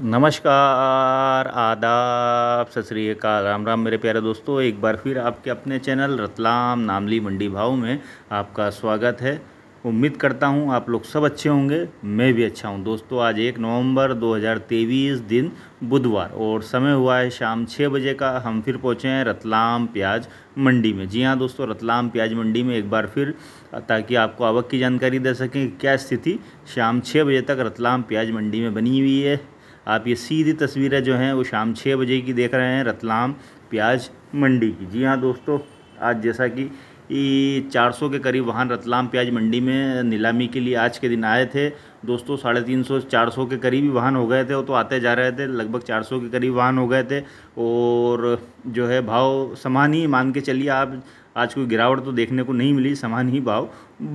नमस्कार आदाब सत श्रीकाल राम राम मेरे प्यारे दोस्तों एक बार फिर आपके अपने चैनल रतलाम नामली मंडी भाव में आपका स्वागत है उम्मीद करता हूं आप लोग सब अच्छे होंगे मैं भी अच्छा हूं दोस्तों आज एक नवंबर 2023 दिन बुधवार और समय हुआ है शाम छः बजे का हम फिर पहुँचे हैं रतलाम प्याज मंडी में जी हाँ दोस्तों रतलाम प्याज मंडी में एक बार फिर ताकि आपको आवक की जानकारी दे सकें क्या स्थिति शाम छः बजे तक रतलाम प्याज मंडी में बनी हुई है आप ये सीधी तस्वीरें जो हैं वो शाम छः बजे की देख रहे हैं रतलाम प्याज मंडी की जी हाँ दोस्तों आज जैसा कि चार सौ के करीब वाहन रतलाम प्याज मंडी में नीलामी के लिए आज के दिन आए थे दोस्तों साढ़े तीन सौ चार सौ के करीब वाहन हो गए थे वो तो आते जा रहे थे लगभग चार सौ के करीब वाहन हो गए थे और जो है भाव समान ही मान के चलिए आप आज कोई गिरावट तो देखने को नहीं मिली समान ही भाव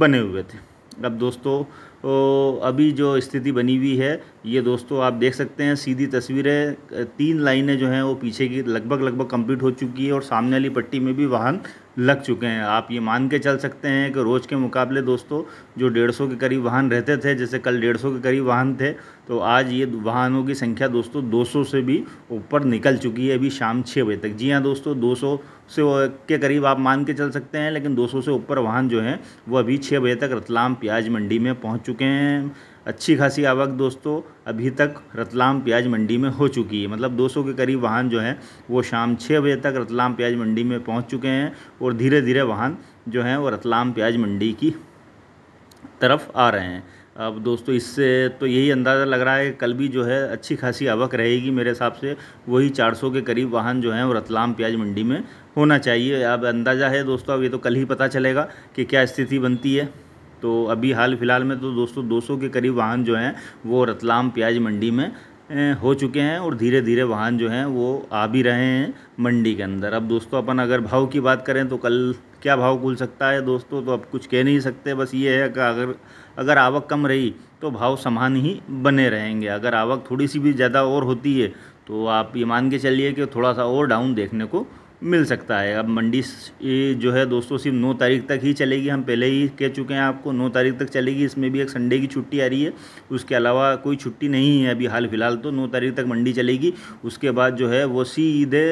बने हुए थे अब दोस्तों तो अभी जो स्थिति बनी हुई है ये दोस्तों आप देख सकते हैं सीधी तस्वीरें तीन लाइनें जो हैं वो पीछे की लगभग लगभग कंप्लीट हो चुकी है और सामने वाली पट्टी में भी वाहन लग चुके हैं आप ये मान के चल सकते हैं कि रोज़ के मुकाबले दोस्तों जो डेढ़ सौ के करीब वाहन रहते थे जैसे कल डेढ़ सौ के करीब वाहन थे तो आज ये वाहनों की संख्या दोस्तों दो सौ से भी ऊपर निकल चुकी है अभी शाम छः बजे तक जी हाँ दोस्तों दो सौ से के करीब आप मान के चल सकते हैं लेकिन दो सौ से ऊपर वाहन जो हैं वो अभी छः बजे तक रतलाम प्याज मंडी में पहुँच चुके हैं अच्छी खासी आवक दोस्तों अभी तक रतलाम प्याज मंडी में हो चुकी है मतलब 200 के करीब वाहन जो हैं वो शाम छः बजे तक रतलाम प्याज मंडी में पहुंच चुके हैं और धीरे धीरे वाहन जो हैं वो रतलाम प्याज मंडी की तरफ आ रहे हैं अब दोस्तों इससे तो यही अंदाज़ा लग रहा है कल भी जो है अच्छी खासी आवक रहेगी मेरे हिसाब से वही 400 के करीब वाहन जो हैं वो रतलाम प्याज मंडी में होना चाहिए अब अंदाज़ा है दोस्तों अब ये तो कल ही पता चलेगा कि क्या स्थिति बनती है तो अभी हाल फिलहाल में तो दोस्तों 200 के करीब वाहन जो हैं वो रतलाम प्याज मंडी में हो चुके हैं और धीरे धीरे वाहन जो हैं वो आ भी रहे हैं मंडी के अंदर अब दोस्तों अपन अगर भाव की बात करें तो कल क्या भाव खुल सकता है दोस्तों तो अब कुछ कह नहीं सकते बस ये है कि अगर अगर आवक कम रही तो भाव समान ही बने रहेंगे अगर आवक थोड़ी सी भी ज़्यादा और होती है तो आप ये मान के चलिए कि थोड़ा सा और डाउन देखने को मिल सकता है अब मंडी जो है दोस्तों सिर्फ नौ तारीख तक ही चलेगी हम पहले ही कह चुके हैं आपको नौ तारीख तक चलेगी इसमें भी एक संडे की छुट्टी आ रही है उसके अलावा कोई छुट्टी नहीं है अभी हाल फिलहाल तो नौ तारीख तक मंडी चलेगी उसके बाद जो है वो सीधे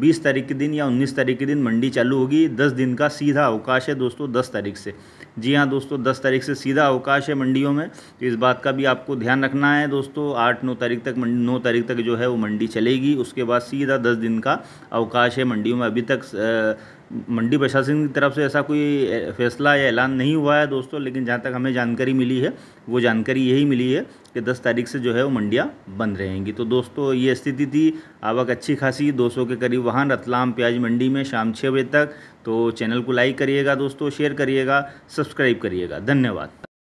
बीस तारीख के दिन या उन्नीस तारीख के दिन मंडी चालू होगी दस दिन का सीधा अवकाश है दोस्तों दस तारीख से जी हाँ दोस्तों दस तारीख से सीधा अवकाश है मंडियों में तो इस बात का भी आपको ध्यान रखना है दोस्तों आठ नौ तारीख तक नौ तारीख तक जो है वो मंडी चलेगी उसके बाद सीधा दस दिन का अवकाश है मंडियों में अभी तक मंडी प्रशासन की तरफ से ऐसा कोई फैसला या ऐलान नहीं हुआ है दोस्तों लेकिन जहाँ तक हमें जानकारी मिली है वो जानकारी यही मिली है कि 10 तारीख से जो है वो मंडियाँ बंद रहेंगी तो दोस्तों ये स्थिति थी आवक अच्छी खासी 200 के करीब वाहन रतलाम प्याज मंडी में शाम छः बजे तक तो चैनल को लाइक करिएगा दोस्तों शेयर करिएगा सब्सक्राइब करिएगा धन्यवाद